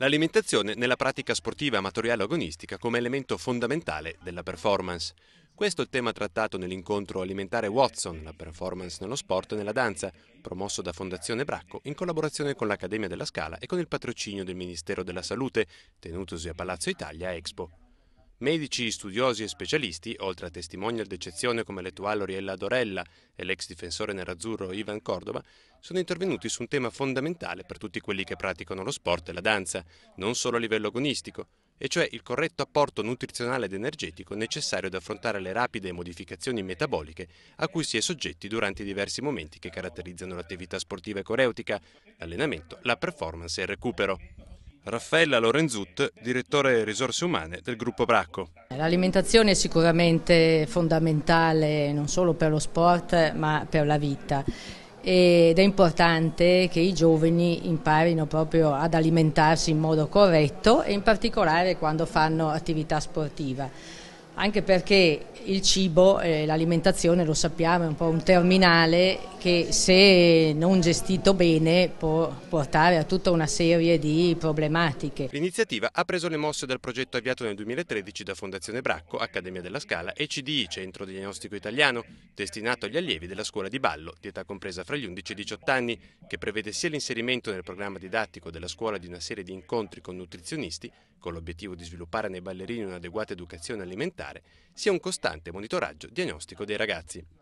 L'alimentazione nella pratica sportiva amatoriale agonistica come elemento fondamentale della performance. Questo è il tema trattato nell'incontro alimentare Watson, la performance nello sport e nella danza, promosso da Fondazione Bracco in collaborazione con l'Accademia della Scala e con il patrocinio del Ministero della Salute, tenutosi a Palazzo Italia Expo. Medici, studiosi e specialisti, oltre a testimonial d'eccezione come l'ettuale Oriella Dorella e l'ex difensore nerazzurro Ivan Cordova, sono intervenuti su un tema fondamentale per tutti quelli che praticano lo sport e la danza, non solo a livello agonistico, e cioè il corretto apporto nutrizionale ed energetico necessario ad affrontare le rapide modificazioni metaboliche a cui si è soggetti durante i diversi momenti che caratterizzano l'attività sportiva e coreutica, l'allenamento, la performance e il recupero. Raffaella Lorenzut, direttore risorse umane del gruppo Bracco. L'alimentazione è sicuramente fondamentale non solo per lo sport ma per la vita ed è importante che i giovani imparino proprio ad alimentarsi in modo corretto e in particolare quando fanno attività sportiva anche perché il cibo, eh, l'alimentazione lo sappiamo, è un po' un terminale che se non gestito bene può portare a tutta una serie di problematiche. L'iniziativa ha preso le mosse dal progetto avviato nel 2013 da Fondazione Bracco, Accademia della Scala e CDI, Centro Diagnostico Italiano, destinato agli allievi della scuola di ballo, di età compresa fra gli 11 e i 18 anni, che prevede sia l'inserimento nel programma didattico della scuola di una serie di incontri con nutrizionisti, con l'obiettivo di sviluppare nei ballerini un'adeguata educazione alimentare, familiare, sia un costante monitoraggio diagnostico dei ragazzi.